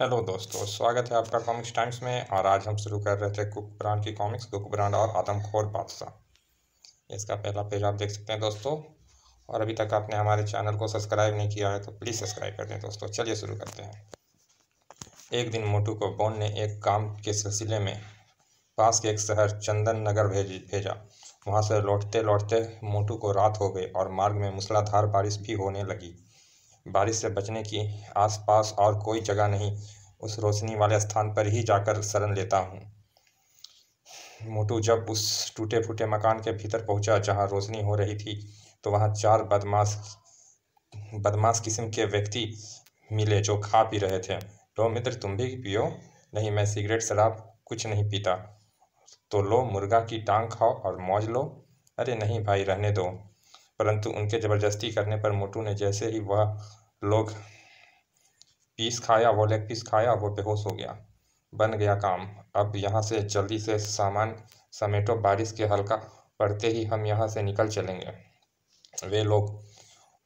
hello दोस्तों स्वागत है आपका कॉमिक्स टाइम्स में और आज हम शुरू कर रहे थे कुक ब्रांड की कॉमिक्स कुक ब्रांड और आदमखोर बादशाह इसका पहला पेज आप देख सकते हैं दोस्तों और अभी तक आपने हमारे चैनल को सब्सक्राइब नहीं किया है तो प्लीज़ सब्सक्राइब कर दें दोस्तों चलिए शुरू करते हैं एक दिन मोटू को बोन ने एक काम के सिलसिले में पास के एक शहर चंदन नगर भेज भेजा वहाँ से लौटते लौटते मोटू को रात हो गई और मार्ग में मूसलाधार बारिश भी होने लगी बारिश से बचने की आसपास और कोई जगह नहीं उस रोशनी वाले स्थान पर ही जाकर शरण लेता हूँ मोटू जब उस टूटे फूटे मकान के भीतर पहुँचा जहाँ रोशनी हो रही थी तो वहाँ चार बदमाश बदमाश किस्म के व्यक्ति मिले जो खा पी रहे थे लो मित्र तुम भी पियो नहीं मैं सिगरेट शराब कुछ नहीं पीता तो लो मुर्गा की टांग खाओ और मौज लो अरे नहीं भाई रहने दो परंतु उनके ज़बरदस्ती करने पर मोटू ने जैसे ही वह लोग पीस खाया वो लेग पीस खाया वो बेहोश हो गया बन गया काम अब यहाँ से जल्दी से सामान समेटो बारिश के हल्का पड़ते ही हम यहाँ से निकल चलेंगे वे लोग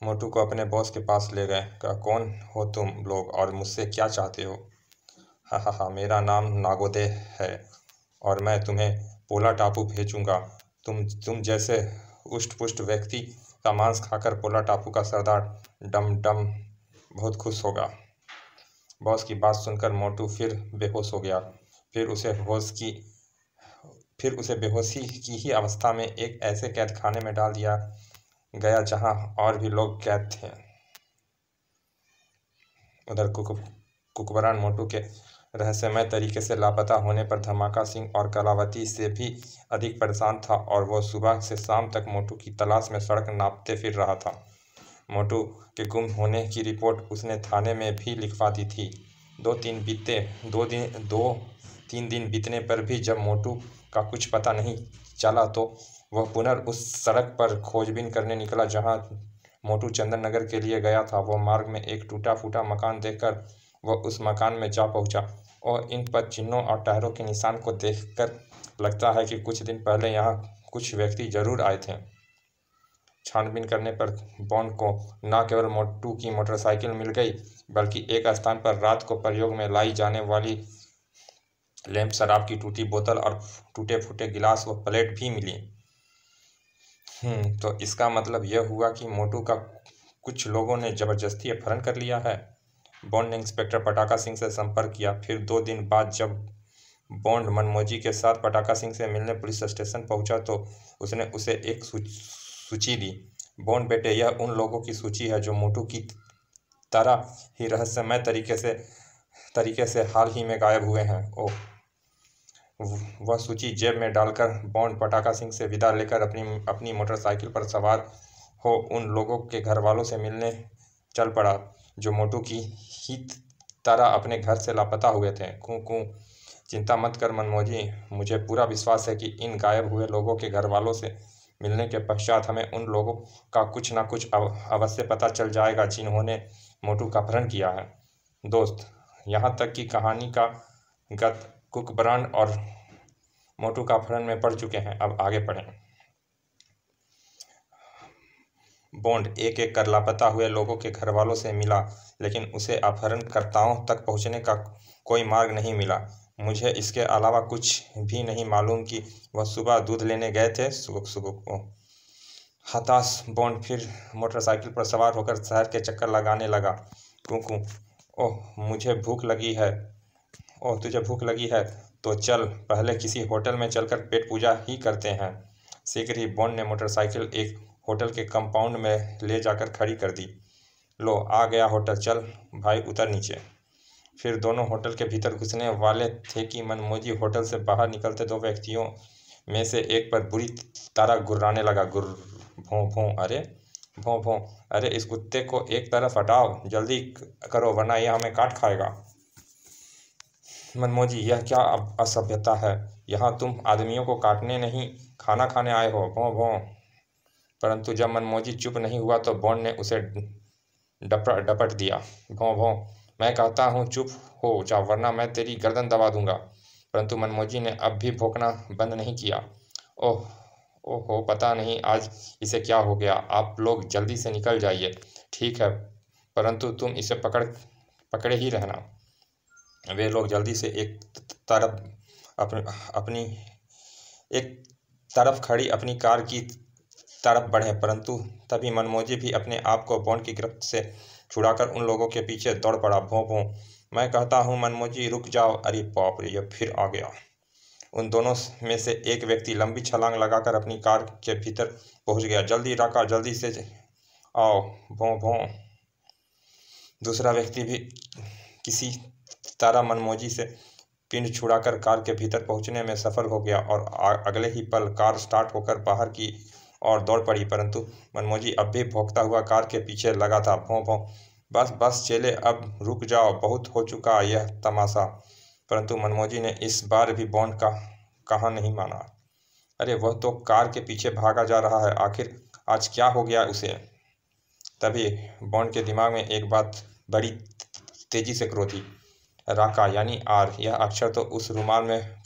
मोटू को अपने बॉस के पास ले गए कहा कौन हो तुम लोग और मुझसे क्या चाहते हो हाँ हाँ हा मेरा नाम नागोदे है और मैं तुम्हें पोला टापू भेजूँगा तुम तुम जैसे उष्ट पुष्ट व्यक्ति का मांस खाकर पोला टापू का सरदार डम डम बहुत खुश होगा बॉस की बात सुनकर मोटू फिर बेहोश हो गया फिर उसे होश की फिर उसे बेहोशी की ही अवस्था में एक ऐसे कैद खाने में डाल दिया गया जहां और भी लोग कैद थे उधर कुकबरान मोटू के रहस्यमय तरीके से लापता होने पर धमाका सिंह और कलावती से भी अधिक परेशान था और वह सुबह से शाम तक मोटू की तलाश में सड़क नापते फिर रहा था मोटू के गुम होने की रिपोर्ट उसने थाने में भी लिखवा दी थी दो तीन बीते दो दिन दो तीन दिन बीतने पर भी जब मोटू का कुछ पता नहीं चला तो वह पुनः उस सड़क पर खोजबीन करने निकला जहां मोटू चंदन नगर के लिए गया था वह मार्ग में एक टूटा फूटा मकान देखकर वह उस मकान में जा पहुंचा और इन पर चिन्हों और टायरों के निशान को देखकर लगता है कि कुछ दिन पहले यहाँ कुछ व्यक्ति जरूर आए थे छानबीन करने पर बॉन्ड को न केवल मोटू की मोटरसाइकिल मिल गई बल्कि एक स्थान पर रात को प्रयोग में लाई जाने वाली लैंप शराब की टूटी बोतल और टूटे फूटे गिलास व प्लेट भी मिली हम्म तो इसका मतलब यह हुआ कि मोटू का कुछ लोगों ने जबरदस्ती अपहरण कर लिया है बॉन्ड ने इंस्पेक्टर पटाखा सिंह से संपर्क किया फिर दो दिन बाद जब बॉन्ड मनमोजी के साथ पटाखा सिंह से मिलने पुलिस स्टेशन पहुंचा तो उसने उसे एक सूची दी बॉन्ड बेटे यह उन लोगों की सूची है जो मोटू की तरह ही रहस्यमय तरीके से तरीके से हाल ही में गायब हुए हैं ओ वह सूची जेब में डालकर बॉन्ड पटाखा सिंह से विदा लेकर अपनी अपनी मोटरसाइकिल पर सवार हो उन लोगों के घर वालों से मिलने चल पड़ा जो मोटू की ही तरह अपने घर से लापता हुए थे कू चिंता मत कर मनमोजी मुझे पूरा विश्वास है कि इन गायब हुए लोगों के घर वालों से मिलने के पश्चात हमें उन लोगों का कुछ ना कुछ अवश्य पता चल जाएगा जिन्होंने मोटू का अपहरण किया है दोस्त यहाँ तक कि कहानी का गत कुक ब्रांड और मोटू का अपहरण में पड़ चुके हैं अब आगे पढ़ें बॉन्ड एक एक कर लापता हुए लोगों के घर वालों से मिला लेकिन उसे अपहरणकर्ताओं तक पहुंचने का कोई मार्ग नहीं मिला मुझे इसके अलावा कुछ भी नहीं मालूम कि वह सुबह दूध लेने गए थे सुबह सुबह को हताश बॉन्ड फिर मोटरसाइकिल पर सवार होकर शहर के चक्कर लगाने लगा कुकू ओह मुझे भूख लगी है ओह तुझे भूख लगी है तो चल पहले किसी होटल में चलकर पेट पूजा ही करते हैं शीघ्र ही बॉन्ड ने मोटरसाइकिल एक होटल के कंपाउंड में ले जाकर खड़ी कर दी लो आ गया होटल चल भाई उतर नीचे फिर दोनों होटल के भीतर घुसने वाले थे कि मनमोजी होटल से बाहर निकलते दो व्यक्तियों में से एक पर बुरी तरह गुर्राने लगा गुर भों भों अरे भों भों अरे इस कुत्ते को एक तरफ हटाओ जल्दी करो वरना यह हमें काट खाएगा मनमोजी यह क्या असभ्यता है यहाँ तुम आदमियों को काटने नहीं खाना खाने आए हो भों भों परंतु जब मनमोजी चुप नहीं हुआ तो बॉन्ड ने उसे डपट डपट दिया भों भों मैं कहता हूँ चुप हो जा वरना मैं तेरी गर्दन दबा दूंगा परंतु मनमोजी ने अब भी भोंकना बंद नहीं किया ओह ओहो पता नहीं आज इसे क्या हो गया आप लोग जल्दी से निकल जाइए ठीक है परंतु तुम इसे पकड़ पकड़े ही रहना वे लोग जल्दी से एक तरफ अपनी अपनी एक तरफ खड़ी अपनी कार की तरफ बढ़े परंतु तभी मनमोजी भी अपने आप को बॉन्ड की गिरफ्त से छुड़ाकर उन लोगों के पीछे दौड़ पड़ा भों भों मैं कहता हूँ मनमोजी रुक जाओ अरे बाप रे फिर आ गया उन दोनों में से एक व्यक्ति लंबी छलांग लगाकर अपनी कार के भीतर पहुंच गया जल्दी राका जल्दी से आओ भों भों दूसरा व्यक्ति भी किसी तारा मनमोजी से पिंड छुड़ाकर कार के भीतर पहुंचने में सफल हो गया और अगले ही पल कार स्टार्ट होकर बाहर की और दौड़ पड़ी परंतु मनमोजी अब भी भोंकता हुआ कार के पीछे लगा था भों भों बस बस चेले अब रुक जाओ बहुत हो चुका यह तमाशा परंतु मनमोजी ने इस बार भी बॉन्ड का कहा नहीं माना अरे वह तो कार के पीछे भागा जा रहा है आखिर आज क्या हो गया उसे तभी बॉन्ड के दिमाग में एक बात बड़ी तेजी से क्रोधी राका यानी आर यह अक्षर तो उस रुमाल में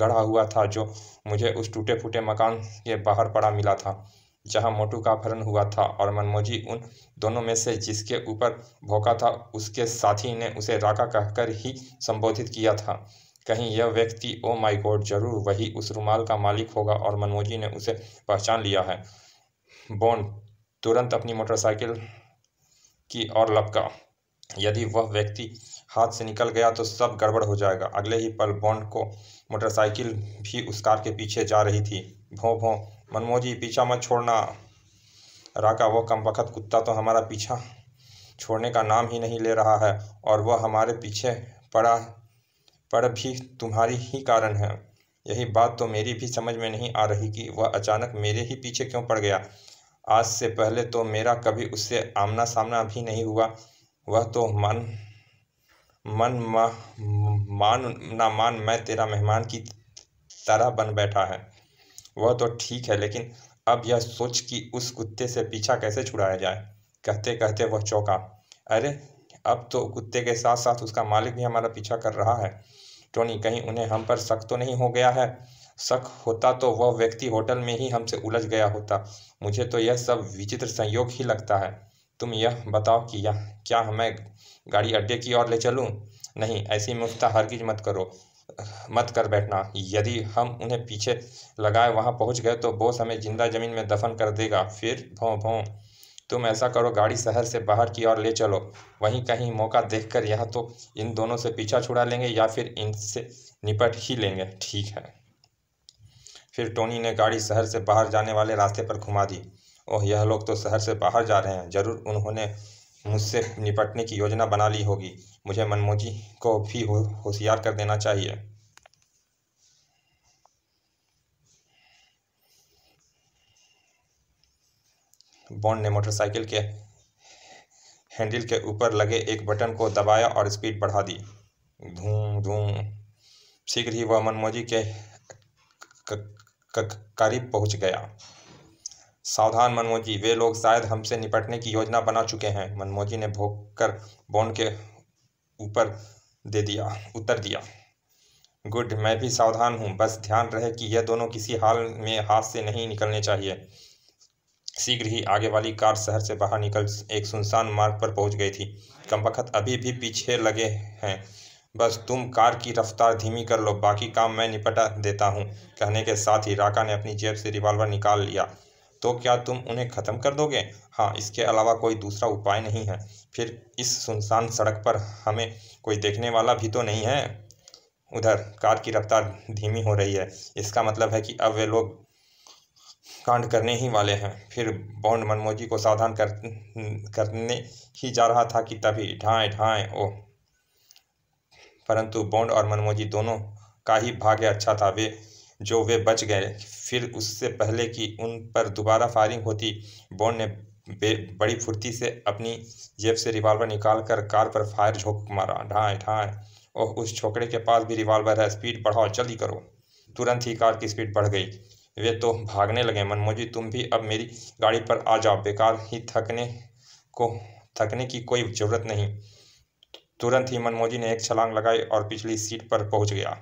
गढ़ा हुआ था जो मुझे उस टूटे फूटे मकान के बाहर पड़ा मिला था जहाँ मोटू का अपहरण हुआ था और मनमोजी उन दोनों में से जिसके ऊपर भोका था उसके साथी ने उसे राका कहकर ही संबोधित किया था कहीं यह व्यक्ति ओ माय गॉड जरूर वही उस रुमाल का मालिक होगा और मनमोजी ने उसे पहचान लिया है बोन तुरंत अपनी मोटरसाइकिल की ओर लपका यदि वह व्यक्ति हाथ से निकल गया तो सब गड़बड़ हो जाएगा अगले ही पल बॉन्ड को मोटरसाइकिल भी उस कार के पीछे जा रही थी भों भों मनमोजी पीछा मत छोड़ना राका वो कम वक्त कुत्ता तो हमारा पीछा छोड़ने का नाम ही नहीं ले रहा है और वह हमारे पीछे पड़ा पर भी तुम्हारी ही कारण है यही बात तो मेरी भी समझ में नहीं आ रही कि वह अचानक मेरे ही पीछे क्यों पड़ गया आज से पहले तो मेरा कभी उससे आमना सामना भी नहीं हुआ वह तो मन मन मान ना मान मैं तेरा मेहमान की तरह बन बैठा है वह तो ठीक है लेकिन अब यह सोच कि उस कुत्ते से पीछा कैसे छुड़ाया जाए कहते कहते वह चौंका अरे अब तो कुत्ते के साथ साथ उसका मालिक भी हमारा पीछा कर रहा है टोनी कहीं उन्हें हम पर शक तो नहीं हो गया है शक होता तो वह व्यक्ति होटल में ही हमसे उलझ गया होता मुझे तो यह सब विचित्र संयोग ही लगता है तुम यह बताओ कि यह क्या मैं गाड़ी अड्डे की ओर ले चलूँ नहीं ऐसी मुफ्ता चीज मत करो मत कर बैठना यदि हम उन्हें पीछे लगाए वहाँ पहुँच गए तो बोस हमें जिंदा जमीन में दफन कर देगा फिर भों भों तुम ऐसा करो गाड़ी शहर से बाहर की ओर ले चलो वहीं कहीं मौका देखकर यह तो इन दोनों से पीछा छुड़ा लेंगे या फिर इनसे निपट ही लेंगे ठीक है फिर टोनी ने गाड़ी शहर से बाहर जाने वाले रास्ते पर घुमा दी ओह यह लोग तो शहर से बाहर जा रहे हैं जरूर उन्होंने मुझसे निपटने की योजना बना ली होगी मुझे मनमोजी को भी होशियार कर देना चाहिए बॉन्ड ने मोटरसाइकिल के हैंडल के ऊपर लगे एक बटन को दबाया और स्पीड बढ़ा दी धूम धूम शीघ्र ही वह मनमोजी के करीब पहुंच गया सावधान मनमोजी वे लोग शायद हमसे निपटने की योजना बना चुके हैं मनमोजी ने भोग कर बॉन्ड के ऊपर दे दिया उत्तर दिया गुड मैं भी सावधान हूँ बस ध्यान रहे कि यह दोनों किसी हाल में हाथ से नहीं निकलने चाहिए शीघ्र ही आगे वाली कार शहर से बाहर निकल एक सुनसान मार्ग पर पहुंच गई थी वक्त अभी भी पीछे लगे हैं बस तुम कार की रफ्तार धीमी कर लो बाकी काम मैं निपटा देता हूँ कहने के साथ ही राका ने अपनी जेब से रिवाल्वर निकाल लिया तो क्या तुम उन्हें ख़त्म कर दोगे हाँ इसके अलावा कोई दूसरा उपाय नहीं है फिर इस सुनसान सड़क पर हमें कोई देखने वाला भी तो नहीं है उधर कार की रफ्तार धीमी हो रही है इसका मतलब है कि अब वे लोग कांड करने ही वाले हैं फिर बॉन्ड मनमोजी को सावधान कर करने ही जा रहा था कि तभी ढाए ढाए ओ परंतु बॉन्ड और मनमोजी दोनों का ही भाग्य अच्छा था वे जो वे बच गए फिर उससे पहले कि उन पर दोबारा फायरिंग होती बॉन्ड ने बड़ी फुर्ती से अपनी जेब से रिवाल्वर निकाल कर कार पर फायर झोंक मारा ढाए ढाए और उस छोकरे के पास भी रिवाल्वर है स्पीड बढ़ाओ जल्दी करो तुरंत ही कार की स्पीड बढ़ गई वे तो भागने लगे मनमोजी तुम भी अब मेरी गाड़ी पर आ जाओ बेकार ही थकने को थकने की कोई ज़रूरत नहीं तुरंत ही मनमोजी ने एक छलांग लगाई और पिछली सीट पर पहुंच गया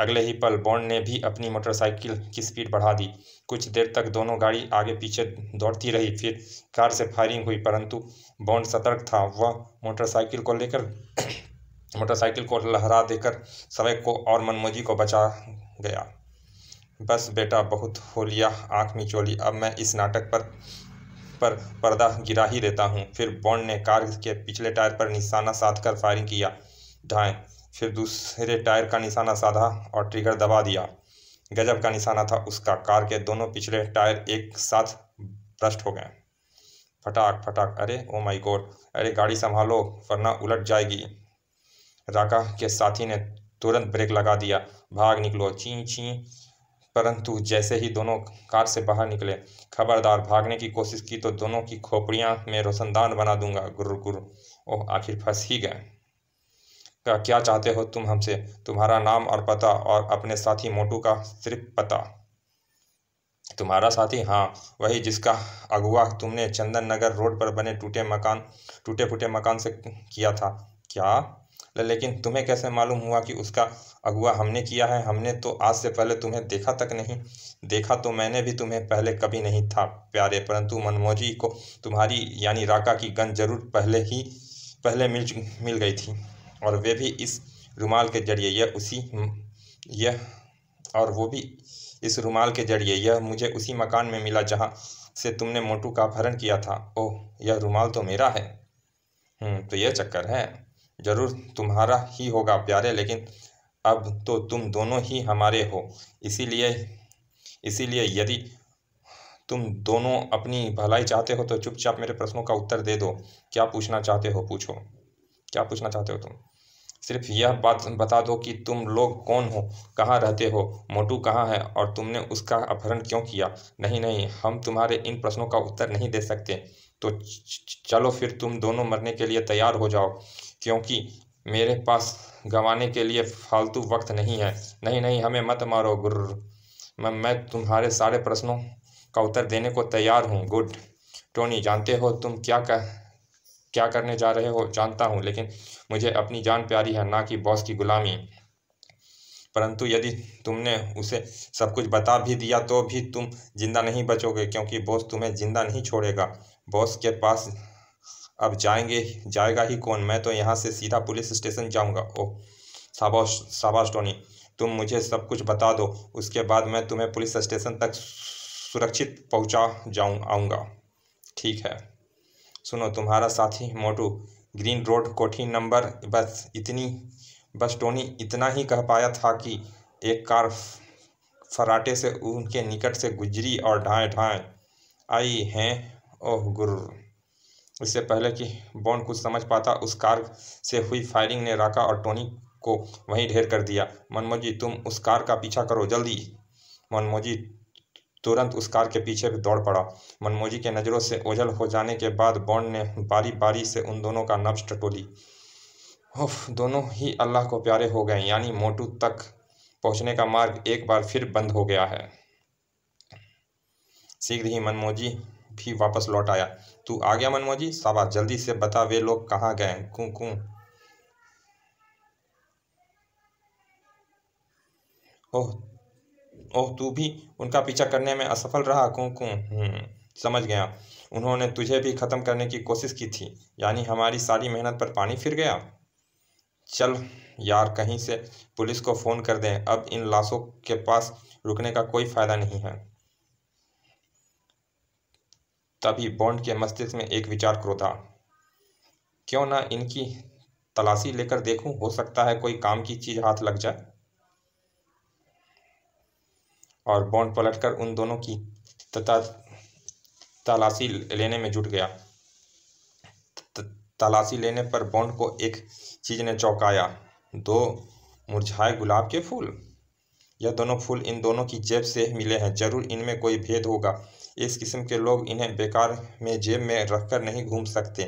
अगले ही पल बॉन्ड ने भी अपनी मोटरसाइकिल की स्पीड बढ़ा दी कुछ देर तक दोनों गाड़ी आगे पीछे दौड़ती रही फिर कार से फायरिंग हुई परंतु बॉन्ड सतर्क था वह मोटरसाइकिल को लेकर मोटरसाइकिल को लहरा देकर सवय को और मनमोजी को बचा गया बस बेटा बहुत हो लिया आँख में चोली अब मैं इस नाटक पर पर पर्दा गिरा ही देता हूँ फिर बॉन्ड ने कार के पिछले टायर पर निशाना साधकर फायरिंग किया ढाएँ फिर दूसरे टायर का निशाना साधा और ट्रिगर दबा दिया गजब का निशाना था उसका कार के दोनों पिछले टायर एक साथ भ्रष्ट हो गए फटाक फटाक अरे ओ माई गोर अरे गाड़ी संभालो वरना उलट जाएगी राका के साथी ने तुरंत ब्रेक लगा दिया भाग निकलो ची ची परंतु जैसे ही दोनों कार से बाहर निकले खबरदार भागने की कोशिश की तो दोनों की खोपड़ियाँ में रोशनदान बना दूंगा गुरु गुरु ओह आखिर फंस ही गए का क्या चाहते हो तुम हमसे तुम्हारा नाम और पता और अपने साथी मोटू का सिर्फ पता तुम्हारा साथी हाँ वही जिसका अगुआ तुमने चंदन नगर रोड पर बने टूटे मकान टूटे फूटे मकान से किया था क्या लेकिन तुम्हें कैसे मालूम हुआ कि उसका अगुवा हमने किया है हमने तो आज से पहले तुम्हें देखा तक नहीं देखा तो मैंने भी तुम्हें पहले कभी नहीं था प्यारे परंतु मनमोजी को तुम्हारी यानी राका की गन जरूर पहले ही पहले मिल मिल गई थी और वे भी इस रुमाल के जरिए यह उसी यह और वो भी इस रुमाल के जरिए यह मुझे उसी मकान में मिला जहाँ से तुमने मोटू का अपहरण किया था ओह यह रुमाल तो मेरा है हम्म, तो यह चक्कर है जरूर तुम्हारा ही होगा प्यारे लेकिन अब तो तुम दोनों ही हमारे हो इसीलिए इसीलिए यदि तुम दोनों अपनी भलाई चाहते हो तो चुपचाप मेरे प्रश्नों का उत्तर दे दो क्या पूछना चाहते हो पूछो क्या पूछना चाहते हो तुम सिर्फ यह बात बता दो कि तुम लोग कौन हो कहाँ रहते हो मोटू कहाँ है और तुमने उसका अपहरण क्यों किया नहीं नहीं हम तुम्हारे इन प्रश्नों का उत्तर नहीं दे सकते तो चलो फिर तुम दोनों मरने के लिए तैयार हो जाओ क्योंकि मेरे पास गंवाने के लिए फालतू वक्त नहीं है नहीं नहीं हमें मत मारो गुर्र मैं मैं तुम्हारे सारे प्रश्नों का उत्तर देने को तैयार हूँ गुड टोनी जानते हो तुम क्या कह क्या करने जा रहे हो जानता हूँ लेकिन मुझे अपनी जान प्यारी है ना कि बॉस की गुलामी परंतु यदि तुमने उसे सब कुछ बता भी दिया तो भी तुम जिंदा नहीं बचोगे क्योंकि बॉस तुम्हें जिंदा नहीं छोड़ेगा बॉस के पास अब जाएंगे जाएगा ही कौन मैं तो यहाँ से सीधा पुलिस स्टेशन जाऊँगा ओह शाबाश शाबाश टोनी तुम मुझे सब कुछ बता दो उसके बाद मैं तुम्हें पुलिस स्टेशन तक सुरक्षित पहुँचा जाऊँ आऊँगा ठीक है सुनो तुम्हारा साथी मोटू ग्रीन रोड कोठी नंबर बस इतनी बस टोनी इतना ही कह पाया था कि एक कार फराटे से उनके निकट से गुजरी और ढाए ढाए आई हैं ओह गुर इससे पहले कि बॉन्ड कुछ समझ पाता उस कार से हुई फायरिंग ने राका और टोनी को वहीं ढेर कर दिया मनमोजी तुम उस कार का पीछा करो जल्दी मनमोजी तुरंत उस कार के पीछे दौड़ पड़ा मनमोजी के नज़रों से ओझल हो जाने के बाद बॉन्ड ने बारी बारी से उन दोनों का नब्ज टटोली उफ दोनों ही अल्लाह को प्यारे हो गए यानी मोटू तक पहुंचने का मार्ग एक बार फिर बंद हो गया है शीघ्र ही मनमोजी भी वापस लौट आया तू आ गया मनमोजी साबा जल्दी से बता वे लोग कहाँ गए कू कू ओह ओह तू भी उनका पीछा करने में असफल रहा कू कू हम्म, समझ गया उन्होंने तुझे भी ख़त्म करने की कोशिश की थी यानी हमारी सारी मेहनत पर पानी फिर गया चल यार कहीं से पुलिस को फ़ोन कर दें अब इन लाशों के पास रुकने का कोई फ़ायदा नहीं है तभी बॉन्ड के मस्तिष्क में एक विचार क्रोधा क्यों ना इनकी तलाशी लेकर देखूं हो सकता है कोई काम की चीज़ हाथ लग जाए और बॉन्ड पलटकर उन दोनों की तथा तलाशी लेने में जुट गया तलाशी लेने पर बॉन्ड को एक चीज ने चौंकाया दो मुरझाए गुलाब के फूल यह दोनों फूल इन दोनों की जेब से मिले हैं जरूर इनमें कोई भेद होगा इस किस्म के लोग इन्हें बेकार में जेब में रखकर नहीं घूम सकते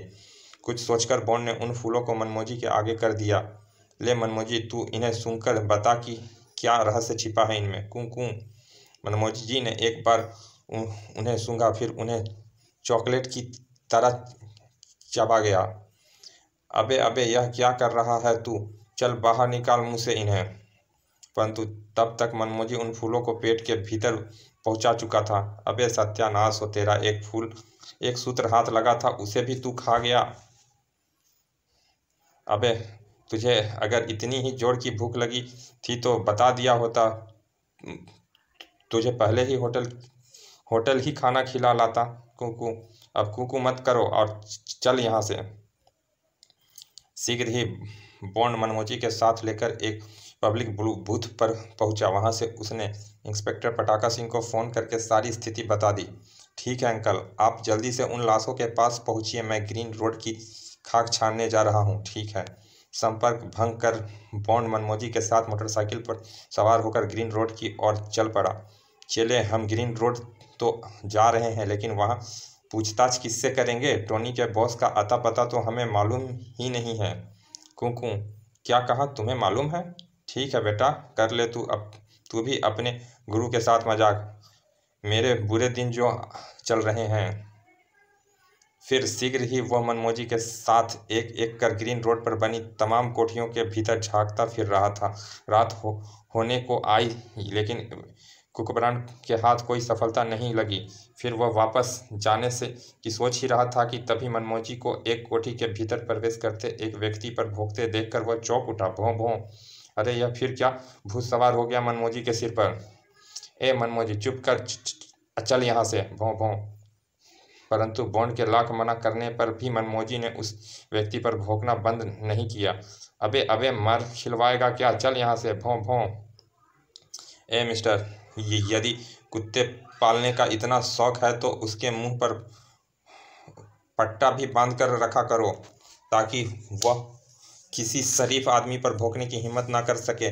कुछ सोचकर बॉन्ड ने उन फूलों को मनमोजी के आगे कर दिया ले मनमोजी तू इन्हें सुनकर बता कि क्या रहस्य छिपा है इनमें कुं कुं मनमोजी जी ने एक बार उन्हें सूंघा फिर उन्हें चॉकलेट की तरह चबा गया अबे अबे यह क्या कर रहा है तू चल बाहर निकाल मुँह से इन्हें परंतु तब तक मनमोजी उन फूलों को पेट के भीतर पहुंचा चुका था अबे सत्यानाश हो तेरा एक फूल एक सूत्र हाथ लगा था उसे भी तू खा गया अबे तुझे अगर इतनी ही जोर की भूख लगी थी तो बता दिया होता तुझे पहले ही होटल होटल ही खाना खिला लाता कुकू अब कुकू मत करो और चल यहाँ से शीघ्र ही बॉन्ड मनमोजी के साथ लेकर एक पब्लिक बूथ पर पहुंचा वहां से उसने इंस्पेक्टर पटाखा सिंह को फ़ोन करके सारी स्थिति बता दी ठीक है अंकल आप जल्दी से उन लाशों के पास पहुंचिए मैं ग्रीन रोड की खाक छानने जा रहा हूं ठीक है संपर्क भंग कर बॉन्ड मनमोजी के साथ मोटरसाइकिल पर सवार होकर ग्रीन रोड की ओर चल पड़ा चले हम ग्रीन रोड तो जा रहे हैं लेकिन वहाँ पूछताछ किससे करेंगे टोनी के बॉस का अता पता तो हमें मालूम ही नहीं है कुंकू क्या कहा तुम्हें मालूम है ठीक है बेटा कर ले तू अब तू भी अपने गुरु के साथ मजाक मेरे बुरे दिन जो चल रहे हैं फिर शीघ्र ही वह मनमोजी के साथ एक एक कर ग्रीन रोड पर बनी तमाम कोठियों के भीतर झांकता फिर रहा था रात हो होने को आई लेकिन कुकबरान के हाथ कोई सफलता नहीं लगी फिर वह वापस जाने से की सोच ही रहा था कि तभी मनमोजी को एक कोठी के भीतर प्रवेश करते एक व्यक्ति पर भोंकते देखकर वह चौंक उठा भों भों अरे यह फिर क्या भूत सवार हो गया मनमोजी के सिर पर ए मनमोजी चुप कर चल यहाँ से भों भों परंतु बॉन्ड के लाख मना करने पर भी मनमोजी ने उस व्यक्ति पर भोंकना बंद नहीं किया अबे अबे मर खिलवाएगा क्या चल यहाँ से भों भों ए मिस्टर यदि कुत्ते पालने का इतना शौक है तो उसके मुंह पर पट्टा भी बांध कर रखा करो ताकि वह किसी शरीफ आदमी पर भोंकने की हिम्मत ना कर सके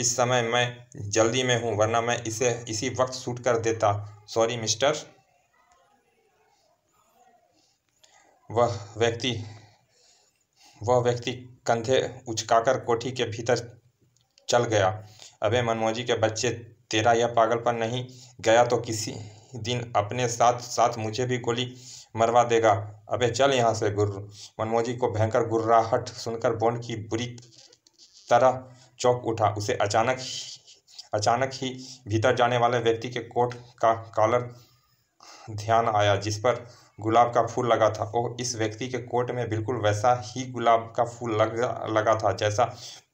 इस समय मैं जल्दी में हूँ वरना मैं इसे इसी वक्त सूट कर देता सॉरी मिस्टर वह व्यक्ति वह व्यक्ति कंधे उचकाकर कोठी के भीतर चल गया अबे मनमोजी के बच्चे तेरा यह पागलपन नहीं गया तो किसी दिन अपने साथ साथ मुझे भी गोली मरवा देगा अबे चल यहाँ से गुर्र मनमोजी को भयंकर गुर्राहट सुनकर बोंड की बुरी तरह चौक उठा उसे अचानक अचानक ही भीतर जाने वाले व्यक्ति के कोट का कॉलर ध्यान आया जिस पर गुलाब का फूल लगा था ओह इस व्यक्ति के कोट में बिल्कुल वैसा ही गुलाब का फूल लग लगा था जैसा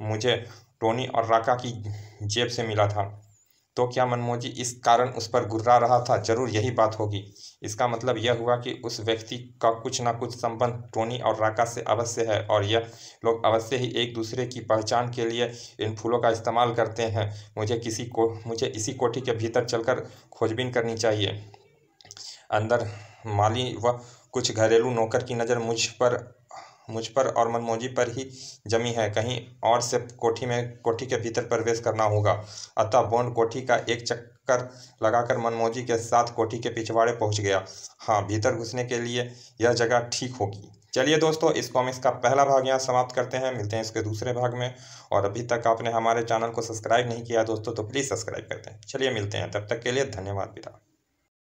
मुझे टोनी और राका की जेब से मिला था तो क्या मनमोजी इस कारण उस पर गुर्रा रहा था जरूर यही बात होगी इसका मतलब यह हुआ कि उस व्यक्ति का कुछ ना कुछ संबंध टोनी और राका से अवश्य है और यह लोग अवश्य ही एक दूसरे की पहचान के लिए इन फूलों का इस्तेमाल करते हैं मुझे किसी को मुझे इसी कोठी के भीतर चलकर खोजबीन करनी चाहिए अंदर माली व कुछ घरेलू नौकर की नज़र मुझ पर मुझ पर और मनमोजी पर ही जमी है कहीं और से कोठी में कोठी के भीतर प्रवेश करना होगा अतः बॉन्ड कोठी का एक चक्कर लगाकर मनमोजी के साथ कोठी के पिछवाड़े पहुंच गया हाँ भीतर घुसने के लिए यह जगह ठीक होगी चलिए दोस्तों इस कॉमिक्स का पहला भाग यहाँ समाप्त करते हैं मिलते हैं इसके दूसरे भाग में और अभी तक आपने हमारे चैनल को सब्सक्राइब नहीं किया दोस्तों तो प्लीज़ सब्सक्राइब करते हैं चलिए मिलते हैं तब तक के लिए धन्यवाद पिता